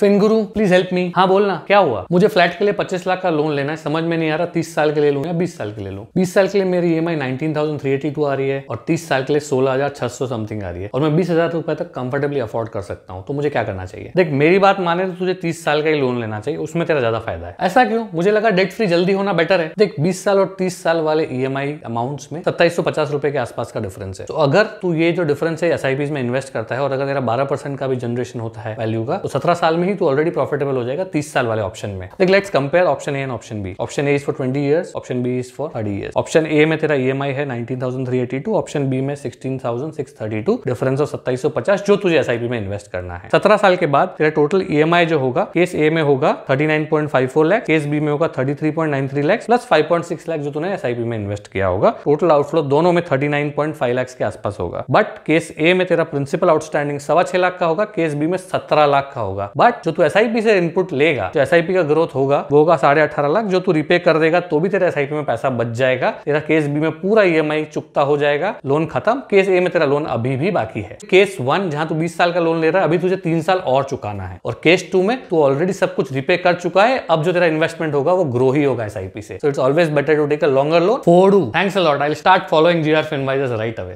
fin गुरु please help me हाँ बोलना क्या हुआ मुझे फ्लैट के लिए पच्चीस लाख का लोन लेना है समझ में नहीं आ रहा तीस साल के लिए लू या बीस साल के लिए लू बीस साल के लिए मेरी E M I nineteen thousand three eighty two आ रही है और तीस साल के लिए सोलह हजार छह सौ समथिंग आ रही है और मैं बीस हजार रुपए तक कंफर्टेबली अफोर्ड कर सकता हूँ तो मुझे क्या करना चाहिए देख मेरी बात माने तो तुझे तीस साल का ही लोन लेना चाहिए उसमें तेरा ज्यादा फायदा है ऐसा क्यों मुझे लगा डेट फ्री जल्दी होना बेटर है देख बीस साल और तीस साल वाले ई एम आई अमाउंट में सत्ताईस सौ पचास रुपए के आसपास का डिफरेंस है तो अगर तू ये जो डिफरेंस है एस में इन्वेस्ट करता है और अगर तेरा बारह परसेंट का भी जनरेशन होता है वैल्यू का तो सत्रह साल में में ही तू ऑलरेडी प्रॉफिटेबल हो जाएगा तीस साल वाले ऑप्शन में देख let's compare option A and option B option A is for twenty years option B is for thirty years option A में तेरा ई एम आई है nineteen thousand three eighty two option B में sixteen thousand six thirty two difference of सत्ताईस सौ पचास जो तुझे S I P में इन्वेस्ट करना है सत्रह साल के बाद तेरा टोटल ई एम आई जो होगा केस ए में होगा thirty nine point five four lakh case B में होगा thirty three point nine three lakhs plus five point six lakh जो तूने पी में इन्वेस्ट किया होगा टोटल आउटफ्लो दोनों में thirty nine point five lakhs के आसपास होगा बट केस ए में तेरा प्रिंसिपल आउटस्टैंडिंग सवा छह लाख का होगा केस बी में सत्रह लाख का होगा बट लाख जो तू एस से इनपुट लेगा जो एस का ग्रोथ होगा वो होगा साढ़े अठारह लाख जो तू रिपे कर देगा तो भी तेरा एस में पैसा बच जाएगा तेरा केस बी में पूरा ई e चुकता हो जाएगा लोन खत्म केस ए में तेरा लोन अभी भी बाकी है केस वन जहां तू बीस साल का लोन ले रहा है अभी तुझे तीन साल और चुकाना है और केस टू में तू ऑलरेडी सब कुछ रिपे कर चुका है अब जो तेरा इन्वेस्टमेंट होगा वो ग्रो ही होगा एस से so it's always better to take a longer loan फोडू thanks a lot I start following GR finvisors right away